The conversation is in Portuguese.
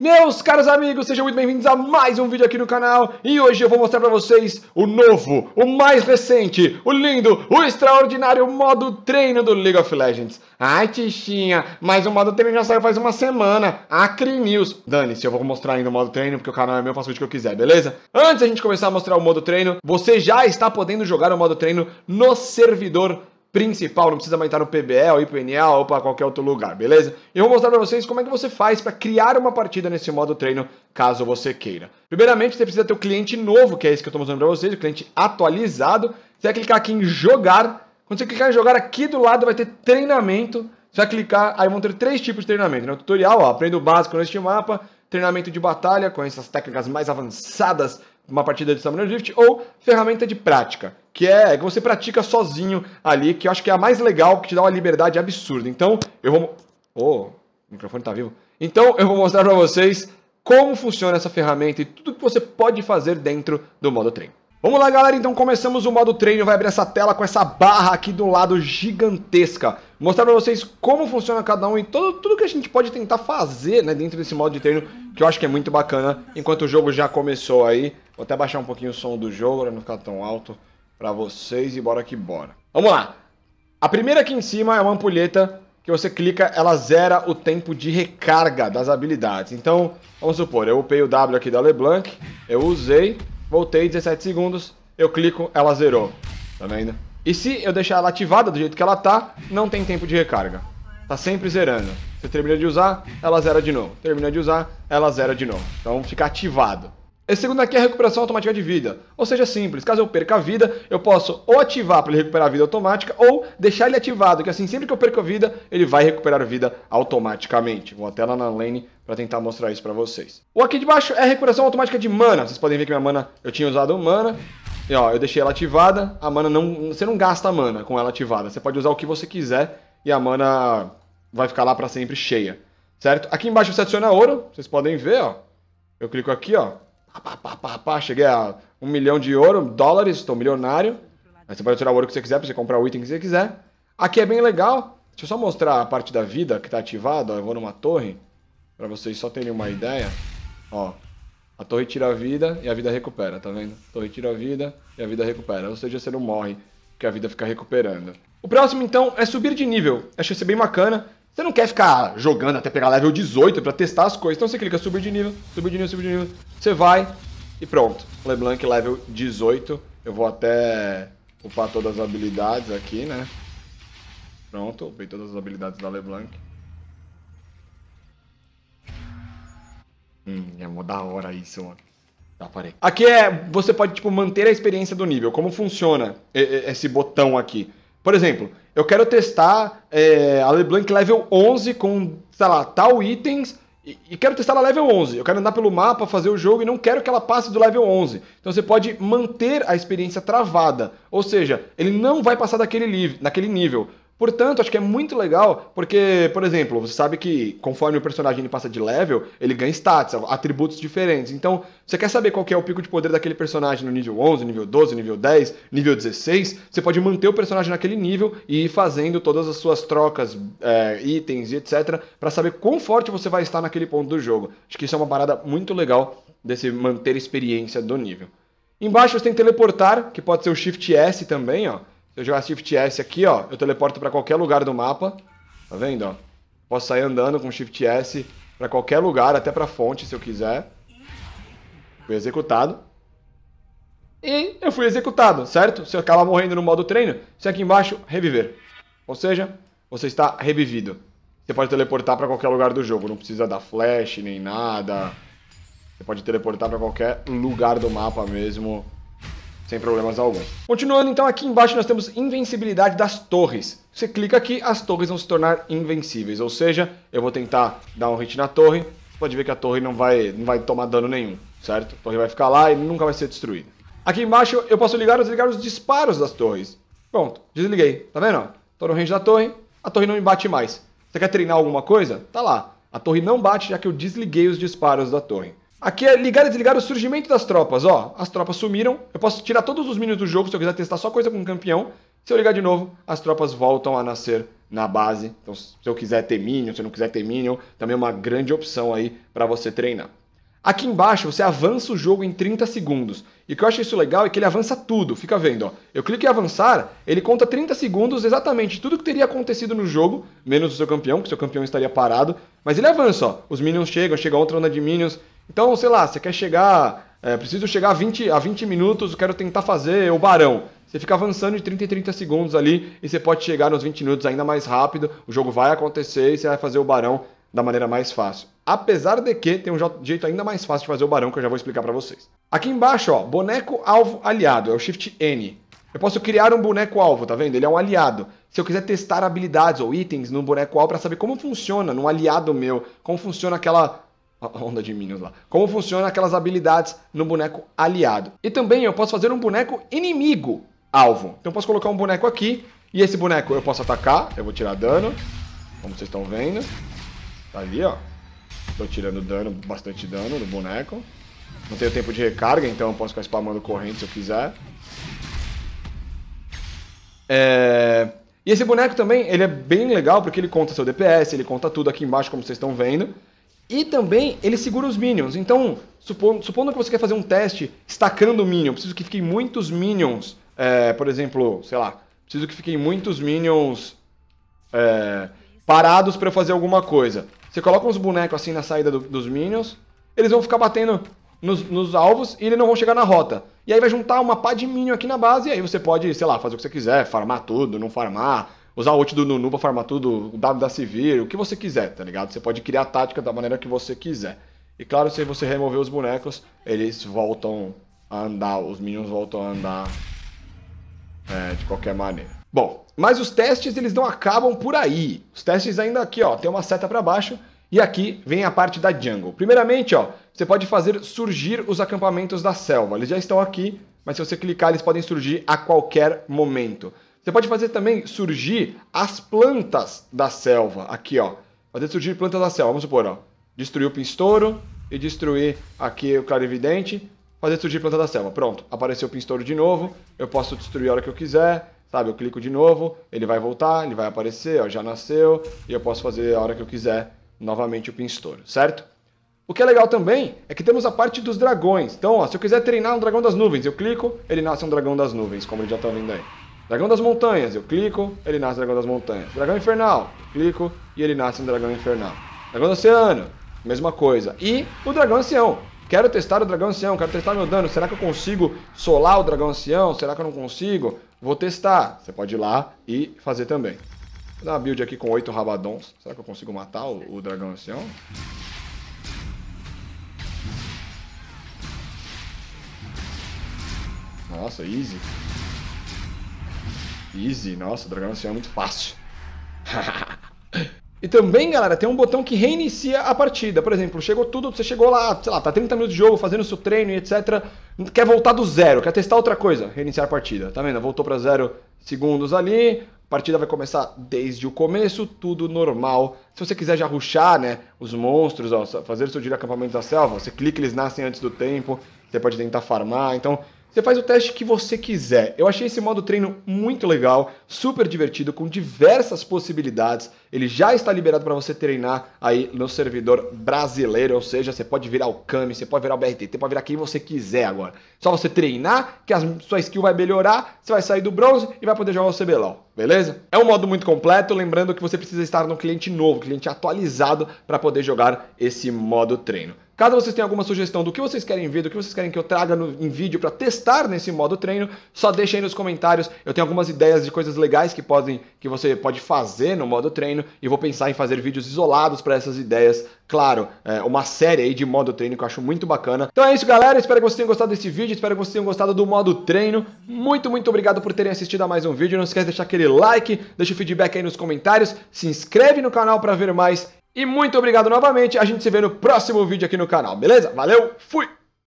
Meus caros amigos, sejam muito bem-vindos a mais um vídeo aqui no canal e hoje eu vou mostrar para vocês o novo, o mais recente, o lindo, o extraordinário modo treino do League of Legends. Ai, tichinha, mas o modo treino já saiu faz uma semana, Acre News. Dane-se, eu vou mostrar ainda o modo treino porque o canal é meu, faço o que eu quiser, beleza? Antes da gente começar a mostrar o modo treino, você já está podendo jogar o modo treino no servidor principal, não precisa mais entrar no PBL, o IPNL ou para qualquer outro lugar, beleza? E eu vou mostrar para vocês como é que você faz para criar uma partida nesse modo treino, caso você queira. Primeiramente, você precisa ter o um cliente novo, que é esse que eu estou mostrando para vocês, o cliente atualizado. Você vai clicar aqui em jogar. Quando você clicar em jogar, aqui do lado vai ter treinamento. Você vai clicar, aí vão ter três tipos de treinamento. No né? tutorial, ó, aprenda o básico neste mapa, treinamento de batalha com essas técnicas mais avançadas uma partida de Summoner Rift, ou ferramenta de prática, que é que você pratica sozinho ali, que eu acho que é a mais legal, que te dá uma liberdade absurda. Então, eu vou... Oh, o microfone tá vivo. Então, eu vou mostrar para vocês como funciona essa ferramenta e tudo que você pode fazer dentro do modo treino. Vamos lá, galera. Então, começamos o modo treino. Vai abrir essa tela com essa barra aqui do lado gigantesca mostrar para vocês como funciona cada um e todo, tudo que a gente pode tentar fazer né, dentro desse modo de treino, que eu acho que é muito bacana, enquanto o jogo já começou aí. Vou até baixar um pouquinho o som do jogo, para não ficar tão alto para vocês e bora que bora. Vamos lá! A primeira aqui em cima é uma ampulheta que você clica, ela zera o tempo de recarga das habilidades. Então, vamos supor, eu upei o W aqui da LeBlanc, eu usei, voltei 17 segundos, eu clico, ela zerou. Tá vendo? E se eu deixar ela ativada do jeito que ela tá, não tem tempo de recarga. Tá sempre zerando. Você termina de usar, ela zera de novo. Termina de usar, ela zera de novo. Então fica ativado. Esse segundo aqui é a recuperação automática de vida. Ou seja, simples, caso eu perca a vida, eu posso ou ativar para ele recuperar a vida automática ou deixar ele ativado, que assim sempre que eu perco a vida, ele vai recuperar a vida automaticamente. Vou até lá na lane para tentar mostrar isso para vocês. O aqui de baixo é a recuperação automática de mana. Vocês podem ver que minha mana, eu tinha usado mana, e, ó, eu deixei ela ativada, a mana não. Você não gasta a mana com ela ativada. Você pode usar o que você quiser e a mana vai ficar lá para sempre cheia. Certo? Aqui embaixo você adiciona ouro, vocês podem ver, ó. Eu clico aqui, ó. Pá, pá, pá, pá, cheguei a um milhão de ouro, dólares, estou milionário. Aí você pode tirar o ouro que você quiser, pra você comprar o item que você quiser. Aqui é bem legal. Deixa eu só mostrar a parte da vida que tá ativada. Eu vou numa torre, para vocês só terem uma ideia. Ó, a torre tira a vida e a vida recupera, tá vendo? A torre tira a vida e a vida recupera. Ou seja, você não morre, porque a vida fica recuperando. O próximo, então, é subir de nível. Achei isso bem bacana. Você não quer ficar jogando até pegar level 18 para testar as coisas. Então você clica subir de nível, subir de nível, subir de nível. Você vai e pronto. LeBlanc level 18. Eu vou até upar todas as habilidades aqui, né? Pronto, upei todas as habilidades da LeBlanc. Hum, é mó da hora isso, mano. Tá, parei. Aqui é. Você pode, tipo, manter a experiência do nível. Como funciona esse botão aqui? Por exemplo, eu quero testar é, a LeBlanc level 11 com, sei lá, tal itens e, quero testar a level 11. Eu quero andar pelo mapa, fazer o jogo e não quero que ela passe do level 11. Então você pode manter a experiência travada, ou seja, ele não vai passar daquele, nível. Portanto, acho que é muito legal, porque, por exemplo, você sabe que conforme o personagem passa de level, ele ganha status, atributos diferentes. Então, você quer saber qual é o pico de poder daquele personagem no nível 11, nível 12, nível 10, nível 16? Você pode manter o personagem naquele nível e ir fazendo todas as suas trocas, é, itens e etc, para saber quão forte você vai estar naquele ponto do jogo. Acho que isso é uma parada muito legal desse manter experiência do nível. Embaixo você tem teleportar, que pode ser o Shift S também, ó se eu jogar Shift S aqui, ó, eu teleporto para qualquer lugar do mapa. Tá vendo, ó? Posso sair andando com Shift S para qualquer lugar, até para fonte, se eu quiser. Fui executado. E eu fui executado, certo? Se eu acabar morrendo no modo treino, você aqui embaixo, reviver. Ou seja, você está revivido. Você pode teleportar para qualquer lugar do jogo, não precisa dar flash nem nada. Você pode teleportar para qualquer lugar do mapa mesmo sem problemas algum. Continuando, então, aqui embaixo nós temos invencibilidade das torres. Você clica aqui, as torres vão se tornar invencíveis, ou seja, eu vou tentar dar um hit na torre, você pode ver que a torre não vai, não vai tomar dano nenhum, certo? A torre vai ficar lá e nunca vai ser destruída. Aqui embaixo eu posso ligar ou desligar os disparos das torres. Pronto, desliguei, tá vendo? Tô no range da torre, a torre não me bate mais. Você quer treinar alguma coisa? Tá lá. A torre não bate já que eu desliguei os disparos da torre. Aqui é ligar e desligar o surgimento das tropas. Ó, as tropas sumiram. Eu posso tirar todos os minions do jogo se eu quiser testar só coisa com o campeão. Se eu ligar de novo, as tropas voltam a nascer na base. Então, se eu quiser ter minion, se eu não quiser ter minion, também é uma grande opção aí para você treinar. Aqui embaixo você avança o jogo em 30 segundos. E o que eu acho isso legal é que ele avança tudo, fica vendo, ó. Eu clico em avançar, ele conta 30 segundos exatamente tudo que teria acontecido no jogo, menos o seu campeão, que seu campeão estaria parado, mas ele avança, ó. Os minions chegam, chega outra onda de minions, então, sei lá, você quer chegar, é, preciso chegar a 20, a 20 minutos, quero tentar fazer o barão. Você fica avançando de 30 em 30 segundos ali e você pode chegar nos 20 minutos ainda mais rápido. O jogo vai acontecer e você vai fazer o barão da maneira mais fácil. Apesar de que tem um jeito ainda mais fácil de fazer o barão que eu já vou explicar para vocês. Aqui embaixo, ó, boneco alvo aliado, é o Shift N. Eu posso criar um boneco alvo, tá vendo? Ele é um aliado. Se eu quiser testar habilidades ou itens no boneco alvo para saber como funciona num aliado meu, como funciona aquela onda de Minions lá. Como funciona aquelas habilidades no boneco aliado. E também eu posso fazer um boneco inimigo alvo. Então eu posso colocar um boneco aqui. E esse boneco eu posso atacar. Eu vou tirar dano. Como vocês estão vendo. Tá ali, ó. Tô tirando dano, bastante dano no boneco. Não tenho tempo de recarga, então eu posso ficar spamando corrente se eu quiser. É... E esse boneco também, ele é bem legal porque ele conta seu DPS, ele conta tudo aqui embaixo, como vocês estão vendo. E também ele segura os minions. Então, supondo, supondo que você quer fazer um teste estacando o minion, preciso que fiquem muitos minions, é, por exemplo, sei lá, preciso que fiquem muitos minions é, parados para fazer alguma coisa. Você coloca uns bonecos assim na saída do, dos minions, eles vão ficar batendo nos, nos, alvos e eles não vão chegar na rota. E aí vai juntar uma pá de minion aqui na base, e aí você pode, sei lá, fazer o que você quiser, farmar tudo, não farmar, usar o ult do Nunu pra farmar tudo, o W da Sivir, o que você quiser, tá ligado? Você pode criar a tática da maneira que você quiser. E claro, se você remover os bonecos, eles voltam a andar, os minions voltam a andar é, de qualquer maneira. Bom, mas os testes eles não acabam por aí. Os testes ainda aqui, ó, tem uma seta para baixo e aqui vem a parte da jungle. Primeiramente, ó, você pode fazer surgir os acampamentos da selva. Eles já estão aqui, mas se você clicar, eles podem surgir a qualquer momento. Você pode fazer também surgir as plantas da selva. Aqui, ó. Fazer surgir plantas da selva. Vamos supor, ó. Destruir o pinstouro e destruir aqui o clarividente. Fazer surgir planta da selva. Pronto. Apareceu o pinstouro de novo. Eu posso destruir a hora que eu quiser. Sabe, eu clico de novo, ele vai voltar, ele vai aparecer, ó, já nasceu, e eu posso fazer a hora que eu quiser novamente o pinstouro, certo? O que é legal também é que temos a parte dos dragões. Então, ó, se eu quiser treinar um dragão das nuvens, eu clico, ele nasce um dragão das nuvens, como já estão tá vendo aí. Dragão das Montanhas, eu clico, ele nasce Dragão das Montanhas. Dragão Infernal, clico e ele nasce um Dragão Infernal. Dragão do Oceano, mesma coisa. E o Dragão Ancião. Quero testar o Dragão Ancião, quero testar meu dano. Será que eu consigo solar o Dragão Ancião? Será que eu não consigo? Vou testar. Você pode ir lá e fazer também. Vou dar uma build aqui com oito Rabadons. Será que eu consigo matar o, o Dragão Ancião? Nossa, easy. Easy, nossa, o dragão ancião é muito fácil. e também, galera, tem um botão que reinicia a partida. Por exemplo, chegou tudo, você chegou lá, sei lá, tá 30 minutos de jogo fazendo seu treino e etc. Quer voltar do zero, quer testar outra coisa, reiniciar a partida. Tá vendo? Voltou para zero segundos ali, a partida vai começar desde o começo, tudo normal. Se você quiser já ruxar, né, os monstros, ó, fazer de acampamento da selva, você clica, eles nascem antes do tempo, você pode tentar farmar, então você faz o teste que você quiser. Eu achei esse modo treino muito legal, super divertido, com diversas possibilidades. Ele já está liberado para você treinar aí no servidor brasileiro, ou seja, você pode virar o Kami, você pode virar o BRT, você pode virar quem você quiser agora. Só você treinar, que a sua skill vai melhorar, você vai sair do bronze e vai poder jogar o CBLOL, beleza? É um modo muito completo, lembrando que você precisa estar no cliente novo, cliente atualizado, para poder jogar esse modo treino. Caso vocês tenham alguma sugestão do que vocês querem ver, do que vocês querem que eu traga no, em vídeo para testar nesse modo treino, só deixa aí nos comentários. Eu tenho algumas ideias de coisas legais que podem que você pode fazer no modo treino e vou pensar em fazer vídeos isolados para essas ideias. Claro, é uma série aí de modo treino que eu acho muito bacana. Então é isso, galera. Espero que vocês tenham gostado desse vídeo, espero que vocês tenham gostado do modo treino. Muito, muito obrigado por terem assistido a mais um vídeo. Não esquece de deixar aquele like, deixa o feedback aí nos comentários, se inscreve no canal para ver mais e muito obrigado novamente. A gente se vê no próximo vídeo aqui no canal, beleza? Valeu, fui!